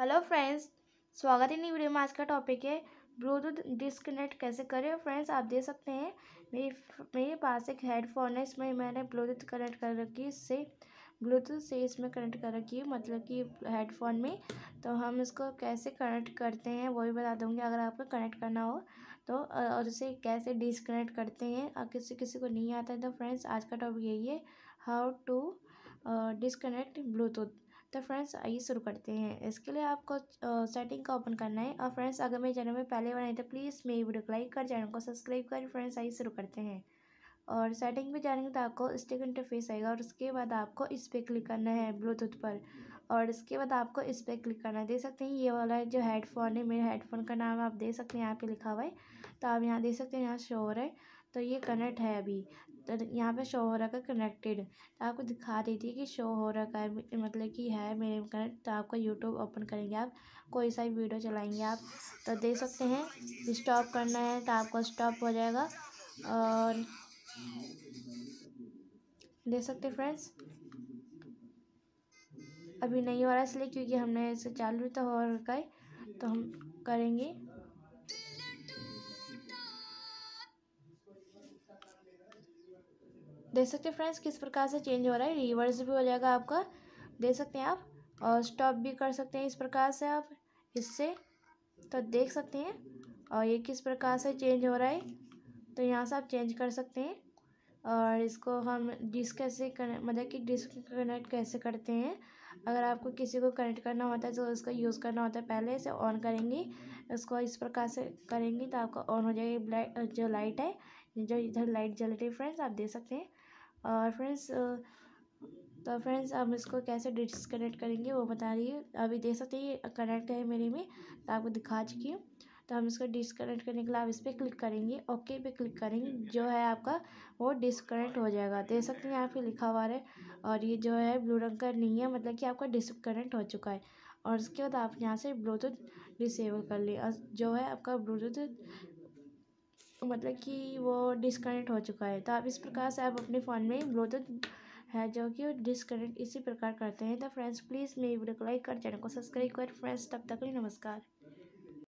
hello friends स्वागत है नई वीडियो में आज का टॉपिक है ब्लूटूथ डिसकनेक्ट कैसे करें फ्रेंड्स आप देख सकते हैं मेरी मेरे पास एक हेडफोन है इसमें मैंने ब्लूटूथ कनेक्ट कर रखी है इससे ब्लूटूथ से इसमें कनेक्ट कर रखी है मतलब कि हेडफोन में तो हम इसको कैसे कनेक्ट करते हैं वो भी बता दूँगी अगर आपको कनेक्ट करना हो तो और इसे कैसे डिसकनेक्ट करते हैं और किसी किसी को नहीं आता है तो फ्रेंड्स आज का टॉपिक यही है हाउ टू डिसकनेक्ट ब्लूटूथ तो फ्रेंड्स आइए शुरू करते हैं इसके लिए आपको सेटिंग का ओपन करना है और फ्रेंड्स अगर मेरे चैनल में पहले बनाए तो प्लीज़ मेरी वीडियो को लाइक कर चैनल को सब्सक्राइब कर फ्रेंड्स आइए शुरू करते हैं और सेटिंग में जाएंगे तो आपको स्टिक इंटरफेस आएगा और उसके बाद आपको इस पर क्लिक करना है ब्लूटूथ पर और इसके बाद आपको इस पर क्लिक करना है देख सकते हैं ये वाला जो हेडफोन है मेरे हेडफोन का नाम आप देख सकते हैं यहाँ पे लिखा हुआ है तो आप यहाँ देख सकते हैं यहाँ शोर है तो ये कनेक्ट है अभी तो यहाँ पे शो हो रहा है कनेक्टेड तो आपको दिखा देती है कि शो हो रहा है मतलब कि है मेरे कनेक्ट तो आपका यूट्यूब ओपन करेंगे आप कोई सा भी वीडियो चलाएंगे आप तो देख सकते हैं स्टॉप करना है तो आपको स्टॉप हो जाएगा और देख सकते फ्रेंड्स अभी नहीं हो रहा इसलिए क्योंकि हमने इसे चालू तो हो रखा है तो हम करेंगे देख सकते हैं फ्रेंड्स किस प्रकार से चेंज हो रहा है रिवर्स भी हो जाएगा आपका देख सकते हैं आप और स्टॉप भी कर सकते हैं इस प्रकार से आप इससे तो देख सकते हैं और ये किस प्रकार से चेंज हो रहा है तो यहाँ से आप चेंज कर सकते हैं और इसको हम डिस कैसे मतलब कि डिस कनेक्ट कैसे करते हैं अगर आपको किसी को कनेक्ट करना होता है तो इसका यूज़ करना होता है पहले इसे ऑन करेंगी इसको इस प्रकार से करेंगी तो आपका ऑन हो जाएगी ब्लैक जो लाइट है जो इधर लाइट जल रही है फ्रेंड्स आप देख सकते हैं और फ्रेंड्स तो फ्रेंड्स अब इसको कैसे डिसकनेक्ट करेंगे वो बता रही है अभी देख सकते हैं कनेक्ट है मेरे में तो आपको दिखा चुकी हूँ तो हम इसको डिसकनेक्ट करने के लिए आप इस पर क्लिक करेंगे ओके पे क्लिक करेंगे जो है आपका वो डिसकनेक्ट हो जाएगा देख सकते हैं यहाँ पे लिखा हुआ है और ये जो है ब्लू रंग का नहीं है मतलब कि आपका डिसकनेक्ट हो चुका है और उसके बाद आप यहाँ से ब्लूटूथ डिसेबल कर लें और जो है आपका ब्लूटूथ तो मतलब कि वो डिसकनेक्ट हो चुका है तो आप इस प्रकार से आप अपने फ़ोन में ब्लूटूथ है जो कि डिसकनेक्ट इसी प्रकार करते हैं तो फ्रेंड्स प्लीज़ मेरी वीडियो को लाइक कर चैनल को सब्सक्राइब कर फ्रेंड्स तब तक के नमस्कार